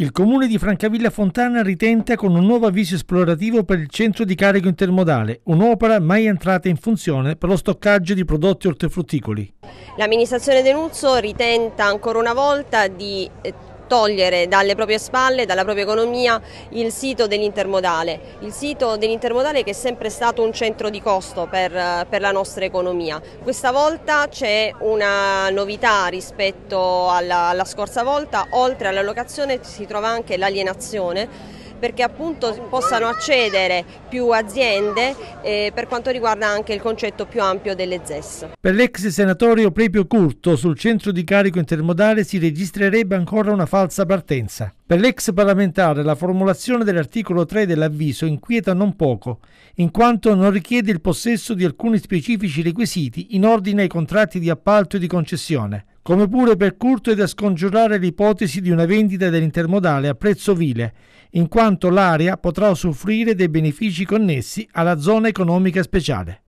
Il comune di Francavilla Fontana ritenta con un nuovo avviso esplorativo per il centro di carico intermodale, un'opera mai entrata in funzione per lo stoccaggio di prodotti ortofrutticoli. L'amministrazione Denuzzo ritenta ancora una volta di eh, togliere dalle proprie spalle, dalla propria economia, il sito dell'intermodale. Il sito dell'intermodale che è sempre stato un centro di costo per, per la nostra economia. Questa volta c'è una novità rispetto alla, alla scorsa volta, oltre all'allocazione si trova anche l'alienazione perché appunto possano accedere più aziende eh, per quanto riguarda anche il concetto più ampio delle ZES. Per l'ex senatorio Prepio Curto sul centro di carico intermodale si registrerebbe ancora una falsa partenza. Per l'ex parlamentare la formulazione dell'articolo 3 dell'avviso inquieta non poco, in quanto non richiede il possesso di alcuni specifici requisiti in ordine ai contratti di appalto e di concessione come pure per curto è da scongiurare l'ipotesi di una vendita dell'intermodale a prezzo vile, in quanto l'area potrà usufruire dei benefici connessi alla zona economica speciale.